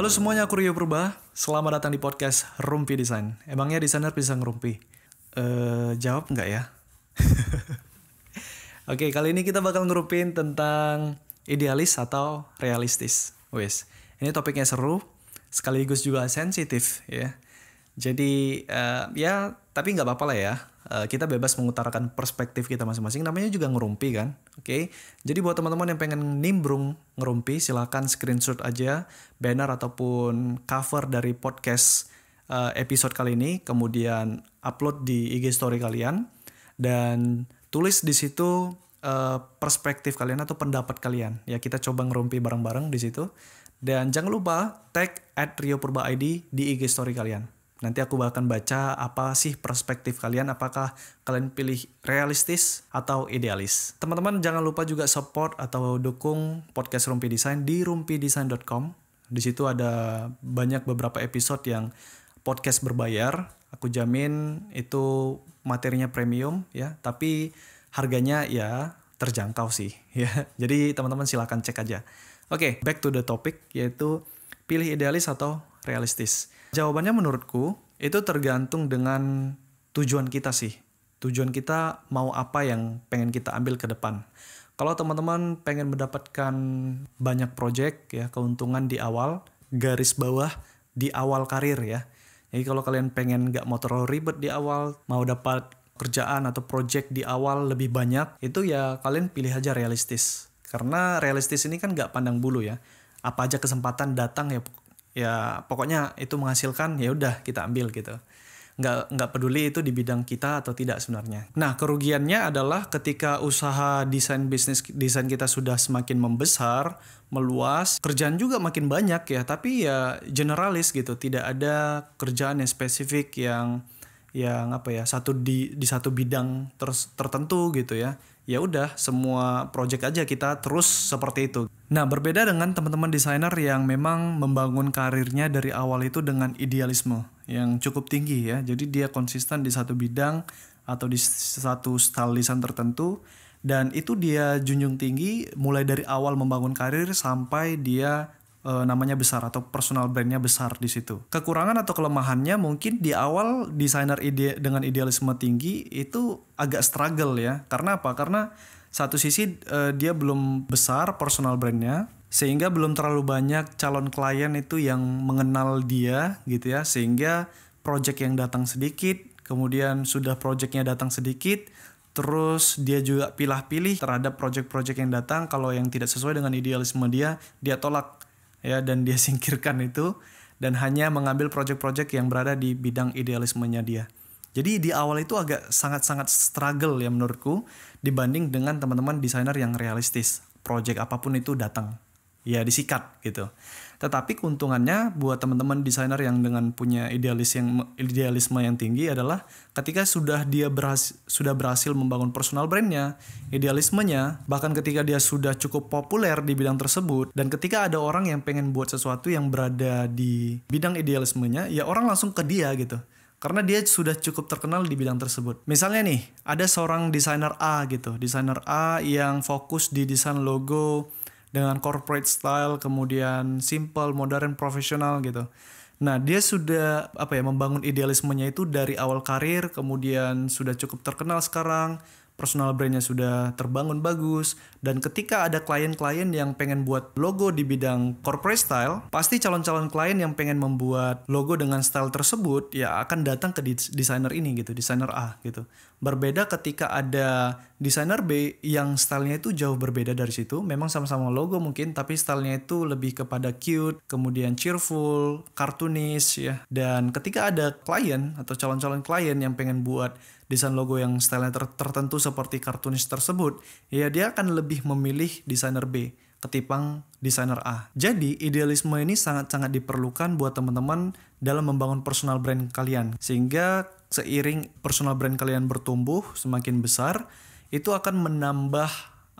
Halo semuanya, aku Rio Purba. Selamat datang di podcast Rumpi Desain. Emangnya desainer bisa ngerumpi? Eh, jawab nggak ya? Oke, kali ini kita bakal ngerupin tentang idealis atau realistis. Wes, ini topiknya seru, sekaligus juga sensitif ya. Jadi uh, ya, tapi nggak apa-apa lah ya. Uh, kita bebas mengutarakan perspektif kita masing-masing. Namanya juga ngerumpi kan. Oke, okay? jadi buat teman-teman yang pengen nimbrung ngerumpi, silahkan screenshot aja banner ataupun cover dari podcast eh, episode kali ini, kemudian upload di IG story kalian dan tulis di situ eh, perspektif kalian atau pendapat kalian. Ya kita coba ngerumpi bareng-bareng di situ. Dan jangan lupa tag at Rio Purba ID di IG story kalian. Nanti aku bahkan baca apa sih perspektif kalian, apakah kalian pilih realistis atau idealis. Teman-teman jangan lupa juga support atau dukung podcast Rumpi Design di rumpidesign.com. Di situ ada banyak beberapa episode yang podcast berbayar. Aku jamin itu materinya premium ya, tapi harganya ya terjangkau sih ya. Jadi teman-teman silahkan cek aja. Oke, okay, back to the topic yaitu pilih idealis atau realistis? Jawabannya menurutku itu tergantung dengan tujuan kita sih. Tujuan kita mau apa yang pengen kita ambil ke depan. Kalau teman-teman pengen mendapatkan banyak proyek ya, keuntungan di awal, garis bawah di awal karir ya. Jadi kalau kalian pengen nggak mau terlalu ribet di awal, mau dapat kerjaan atau proyek di awal lebih banyak, itu ya kalian pilih aja realistis. Karena realistis ini kan nggak pandang bulu ya. Apa aja kesempatan datang ya ya pokoknya itu menghasilkan ya udah kita ambil gitu nggak nggak peduli itu di bidang kita atau tidak sebenarnya. Nah kerugiannya adalah ketika usaha desain bisnis desain kita sudah semakin membesar, meluas, kerjaan juga makin banyak ya, tapi ya generalis gitu, tidak ada kerjaan yang spesifik yang yang apa ya satu di di satu bidang ter, tertentu gitu ya ya udah semua project aja kita terus seperti itu. Nah, berbeda dengan teman-teman desainer yang memang membangun karirnya dari awal itu dengan idealisme yang cukup tinggi ya. Jadi dia konsisten di satu bidang atau di satu style tertentu dan itu dia junjung tinggi mulai dari awal membangun karir sampai dia e, namanya besar atau personal brandnya besar di situ. Kekurangan atau kelemahannya mungkin di awal desainer ide dengan idealisme tinggi itu agak struggle ya. Karena apa? Karena satu sisi e, dia belum besar personal brandnya sehingga belum terlalu banyak calon klien itu yang mengenal dia gitu ya sehingga project yang datang sedikit kemudian sudah projectnya datang sedikit terus dia juga pilah-pilih terhadap project-project yang datang kalau yang tidak sesuai dengan idealisme dia dia tolak ya dan dia singkirkan itu dan hanya mengambil project-project yang berada di bidang idealismenya dia. Jadi di awal itu agak sangat-sangat struggle ya menurutku dibanding dengan teman-teman desainer yang realistis. Project apapun itu datang ya disikat gitu. Tetapi keuntungannya buat teman-teman desainer yang dengan punya idealis yang idealisme yang tinggi adalah ketika sudah dia berhasil, sudah berhasil membangun personal brandnya, idealismenya, bahkan ketika dia sudah cukup populer di bidang tersebut, dan ketika ada orang yang pengen buat sesuatu yang berada di bidang idealismenya, ya orang langsung ke dia gitu karena dia sudah cukup terkenal di bidang tersebut. Misalnya nih, ada seorang desainer A gitu, desainer A yang fokus di desain logo dengan corporate style kemudian simple modern profesional gitu Nah, dia sudah apa ya membangun idealismenya itu dari awal karir, kemudian sudah cukup terkenal sekarang, personal brandnya sudah terbangun bagus, dan ketika ada klien-klien yang pengen buat logo di bidang corporate style, pasti calon-calon klien yang pengen membuat logo dengan style tersebut ya akan datang ke desainer ini gitu, desainer A gitu. Berbeda ketika ada desainer B yang stylenya itu jauh berbeda dari situ, memang sama-sama logo mungkin, tapi stylenya itu lebih kepada cute, kemudian cheerful, kartunis ya. Dan ketika ada klien atau calon-calon klien yang pengen buat desain logo yang style ter tertentu seperti kartunis tersebut, ya dia akan lebih memilih desainer B ketipang desainer A. Jadi, idealisme ini sangat-sangat diperlukan buat teman-teman dalam membangun personal brand kalian. Sehingga seiring personal brand kalian bertumbuh semakin besar, itu akan menambah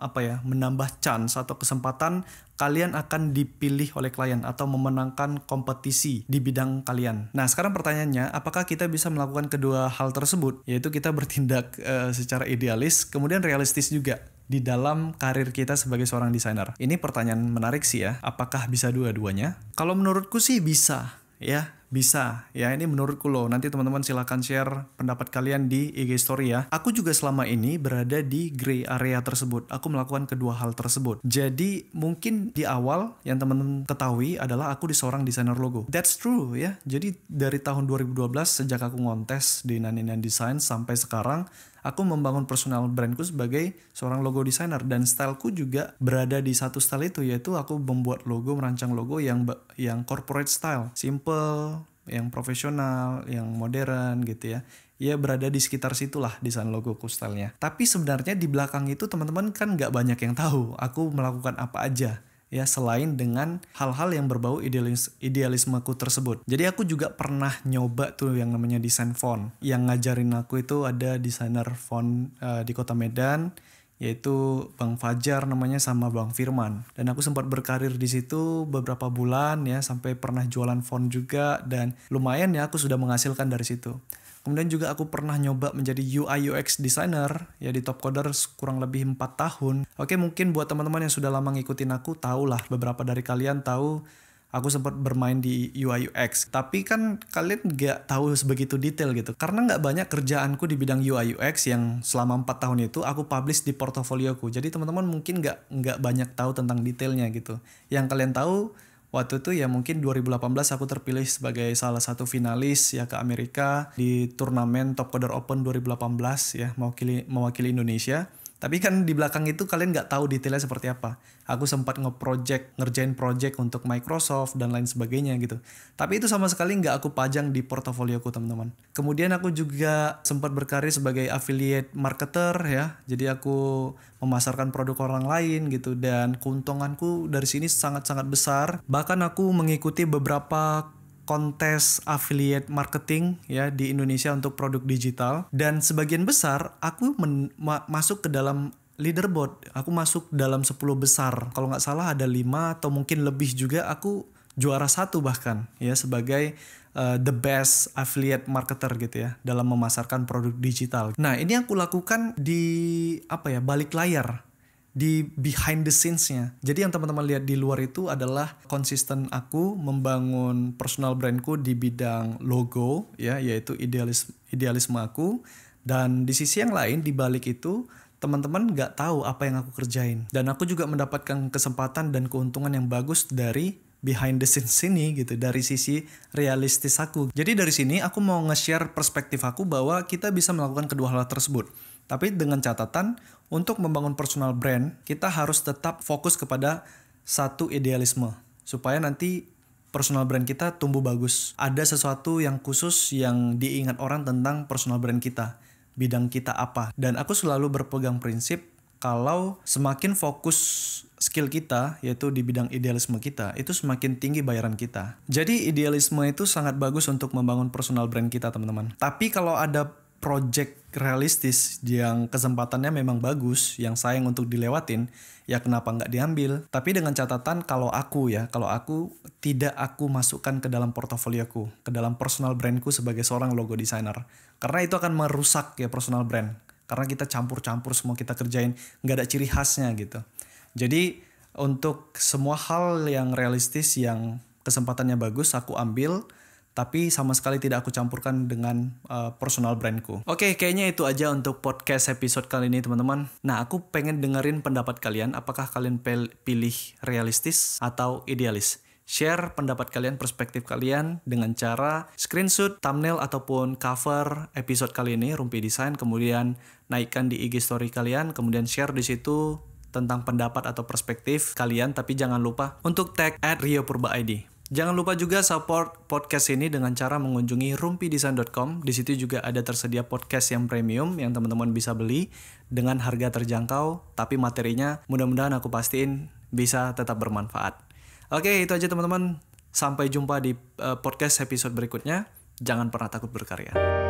apa ya menambah chance atau kesempatan kalian akan dipilih oleh klien atau memenangkan kompetisi di bidang kalian. Nah, sekarang pertanyaannya, apakah kita bisa melakukan kedua hal tersebut? Yaitu kita bertindak uh, secara idealis, kemudian realistis juga di dalam karir kita sebagai seorang desainer. Ini pertanyaan menarik sih ya, apakah bisa dua-duanya? Kalau menurutku sih bisa, ya bisa ya ini menurutku loh nanti teman-teman silahkan share pendapat kalian di IG story ya aku juga selama ini berada di gray area tersebut aku melakukan kedua hal tersebut jadi mungkin di awal yang teman-teman ketahui adalah aku di seorang desainer logo that's true ya jadi dari tahun 2012 sejak aku ngontes di Naninan Design sampai sekarang aku membangun personal brandku sebagai seorang logo designer dan styleku juga berada di satu style itu yaitu aku membuat logo merancang logo yang yang corporate style simple yang profesional yang modern gitu ya ya berada di sekitar situlah desain logo kustalnya tapi sebenarnya di belakang itu teman-teman kan nggak banyak yang tahu aku melakukan apa aja ya selain dengan hal-hal yang berbau idealis idealismeku tersebut. Jadi aku juga pernah nyoba tuh yang namanya desain font. Yang ngajarin aku itu ada desainer font uh, di Kota Medan yaitu Bang Fajar namanya sama Bang Firman. Dan aku sempat berkarir di situ beberapa bulan ya sampai pernah jualan font juga dan lumayan ya aku sudah menghasilkan dari situ. Kemudian juga aku pernah nyoba menjadi UI UX designer ya di Top Coder kurang lebih 4 tahun. Oke, mungkin buat teman-teman yang sudah lama ngikutin aku tahulah beberapa dari kalian tahu aku sempat bermain di UI UX. Tapi kan kalian nggak tahu sebegitu detail gitu. Karena nggak banyak kerjaanku di bidang UI UX yang selama 4 tahun itu aku publish di portofolioku. Jadi teman-teman mungkin nggak nggak banyak tahu tentang detailnya gitu. Yang kalian tahu waktu itu ya mungkin 2018 aku terpilih sebagai salah satu finalis ya ke Amerika di turnamen Top Coder Open 2018 ya mewakili mewakili Indonesia tapi kan di belakang itu kalian nggak tahu detailnya seperti apa. Aku sempat nge-project, ngerjain project untuk Microsoft dan lain sebagainya gitu. Tapi itu sama sekali nggak aku pajang di portofolioku teman-teman. Kemudian aku juga sempat berkarir sebagai affiliate marketer ya. Jadi aku memasarkan produk orang lain gitu dan keuntunganku dari sini sangat-sangat besar. Bahkan aku mengikuti beberapa kontes affiliate marketing ya di Indonesia untuk produk digital dan sebagian besar aku men, ma masuk ke dalam leaderboard. Aku masuk dalam 10 besar. Kalau nggak salah ada lima atau mungkin lebih juga aku juara satu bahkan ya sebagai uh, the best affiliate marketer gitu ya dalam memasarkan produk digital. Nah, ini aku lakukan di apa ya, balik layar di behind the scenes-nya. Jadi yang teman-teman lihat di luar itu adalah konsisten aku membangun personal brandku di bidang logo ya yaitu idealis idealisme aku dan di sisi yang lain di balik itu teman-teman nggak tahu apa yang aku kerjain dan aku juga mendapatkan kesempatan dan keuntungan yang bagus dari behind the scenes sini gitu dari sisi realistis aku. Jadi dari sini aku mau nge-share perspektif aku bahwa kita bisa melakukan kedua hal tersebut tapi dengan catatan untuk membangun personal brand, kita harus tetap fokus kepada satu idealisme supaya nanti personal brand kita tumbuh bagus. Ada sesuatu yang khusus yang diingat orang tentang personal brand kita, bidang kita apa. Dan aku selalu berpegang prinsip kalau semakin fokus skill kita, yaitu di bidang idealisme kita, itu semakin tinggi bayaran kita. Jadi idealisme itu sangat bagus untuk membangun personal brand kita, teman-teman. Tapi kalau ada project realistis yang kesempatannya memang bagus, yang sayang untuk dilewatin, ya kenapa nggak diambil? Tapi dengan catatan kalau aku ya, kalau aku tidak aku masukkan ke dalam portofolioku, ke dalam personal brandku sebagai seorang logo designer. Karena itu akan merusak ya personal brand. Karena kita campur-campur semua kita kerjain, nggak ada ciri khasnya gitu. Jadi untuk semua hal yang realistis, yang kesempatannya bagus, aku ambil tapi sama sekali tidak aku campurkan dengan uh, personal brandku. Oke, okay, kayaknya itu aja untuk podcast episode kali ini teman-teman. Nah, aku pengen dengerin pendapat kalian, apakah kalian pilih realistis atau idealis? Share pendapat kalian, perspektif kalian dengan cara screenshot, thumbnail, ataupun cover episode kali ini, Rumpi desain, kemudian naikkan di IG story kalian, kemudian share di situ tentang pendapat atau perspektif kalian, tapi jangan lupa untuk tag at Rio Purba ID. Jangan lupa juga support podcast ini dengan cara mengunjungi rumpidesign.com. Di situ juga ada tersedia podcast yang premium yang teman-teman bisa beli dengan harga terjangkau, tapi materinya mudah-mudahan aku pastiin bisa tetap bermanfaat. Oke, itu aja teman-teman. Sampai jumpa di eh, podcast episode berikutnya. Jangan pernah takut berkarya.